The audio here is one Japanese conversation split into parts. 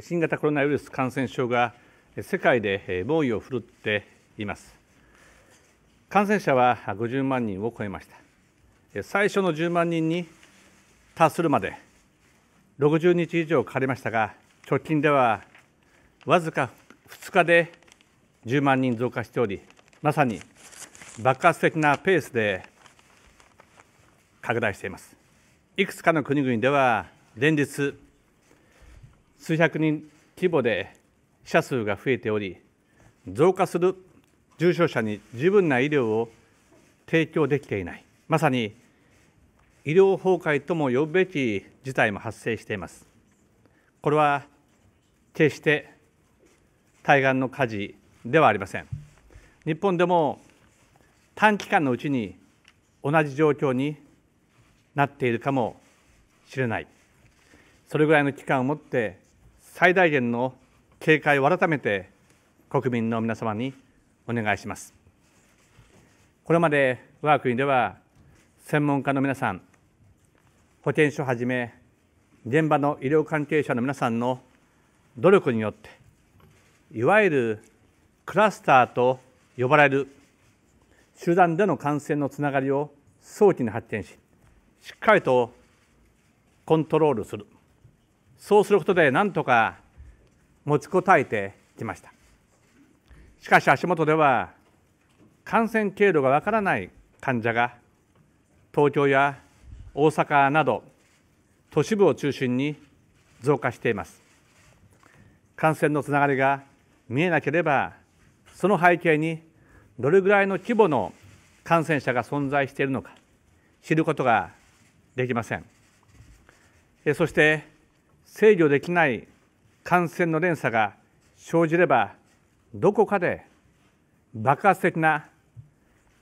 新型コロナウイルス感染症が世界で猛威を振るっています感染者は50万人を超えました最初の10万人に達するまで60日以上かかりましたが直近ではわずか2日で10万人増加しておりまさに爆発的なペースで拡大していますいくつかの国々では連日数百人規模で死者数が増えており増加する重症者に十分な医療を提供できていないまさに医療崩壊とも呼ぶべき事態も発生していますこれは決して対岸の火事ではありません日本でも短期間のうちに同じ状況になっているかもしれないそれぐらいの期間をもって最大限の警戒を改めて国民の皆様にお願いします。これまで我が国では専門家の皆さん、保健所はじめ現場の医療関係者の皆さんの努力によっていわゆるクラスターと呼ばれる集団での感染のつながりを早期に発見ししっかりとコントロールする。そうすることで何とか持ちこたえてきましたしかし足元では感染経路がわからない患者が東京や大阪など都市部を中心に増加しています感染のつながりが見えなければその背景にどれぐらいの規模の感染者が存在しているのか知ることができませんそして制御できない感染の連鎖が生じればどこかで爆発的な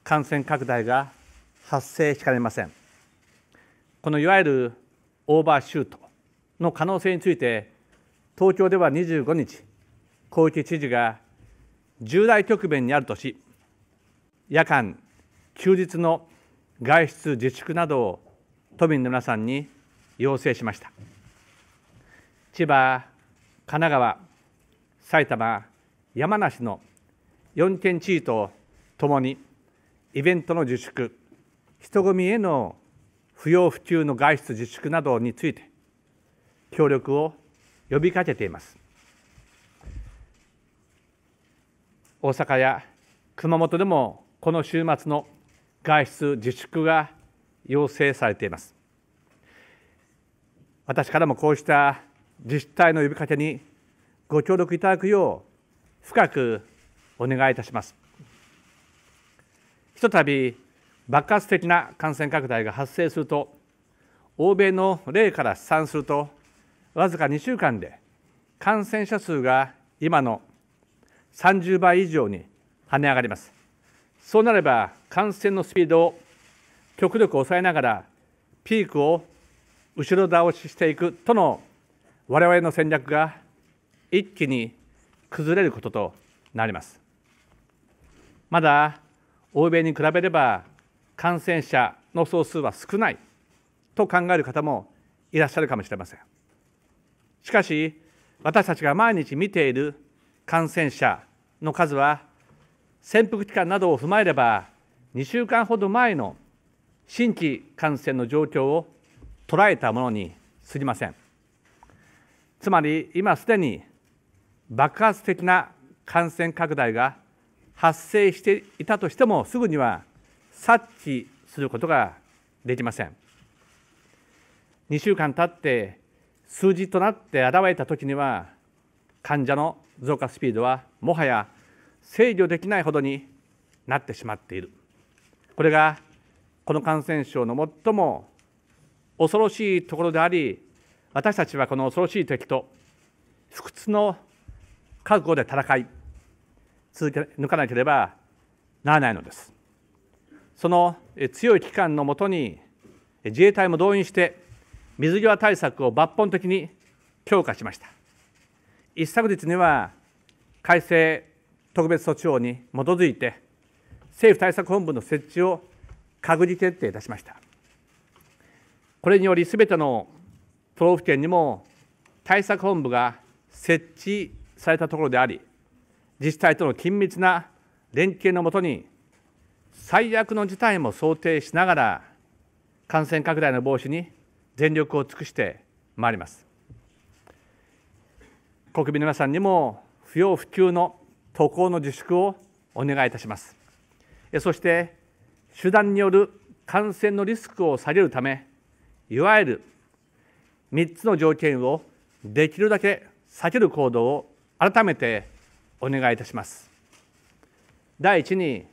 感染拡大が発生しかねませんこのいわゆるオーバーシュートの可能性について東京では25日小池知事が重大局面にあるとし夜間休日の外出自粛などを都民の皆さんに要請しました。千葉神奈川埼玉山梨の4県地域とともにイベントの自粛人混みへの不要不急の外出自粛などについて協力を呼びかけています大阪や熊本でもこの週末の外出自粛が要請されています私からもこうした自治体の呼びかけにご協力いただくよう深くお願いいたします。ひとたび爆発的な感染拡大が発生すると欧米の例から試算するとわずか2週間で感染者数が今の30倍以上に跳ね上がります。そうなれば感染のスピードを極力抑えながらピークを後ろ倒ししていくとの我々の戦略が一気に崩れることとなります。まだ欧米に比べれば感染者の総数は少ないと考える方もいらっしゃるかもしれません。しかし、私たちが毎日見ている感染者の数は、潜伏期間などを踏まえれば、2週間ほど前の新規感染の状況を捉えたものにすぎません。つまり今すでに爆発的な感染拡大が発生していたとしてもすぐには察知することができません2週間経って数字となって現れた時には患者の増加スピードはもはや制御できないほどになってしまっているこれがこの感染症の最も恐ろしいところであり私たちはこの恐ろしい敵と不屈の覚悟で戦い続け抜かなければならないのですその強い機関のもとに自衛隊も動員して水際対策を抜本的に強化しました一昨日には改正特別措置法に基づいて政府対策本部の設置を閣議決定いたしましたこれによりすべての都道府県にも対策本部が設置されたところであり自治体との緊密な連携のもとに最悪の事態も想定しながら感染拡大の防止に全力を尽くしてまいります国民の皆さんにも不要不急の渡航の自粛をお願いいたしますそして手段による感染のリスクを下げるためいわゆる3つの条件をできるだけ避ける行動を改めてお願いいたします第1に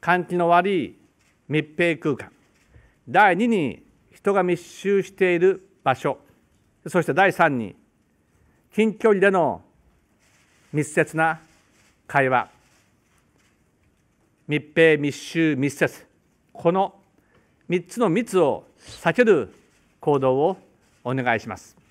換気の悪い密閉空間第2に人が密集している場所そして第3に近距離での密接な会話密閉密集密接この3つの密を避ける行動をお願いします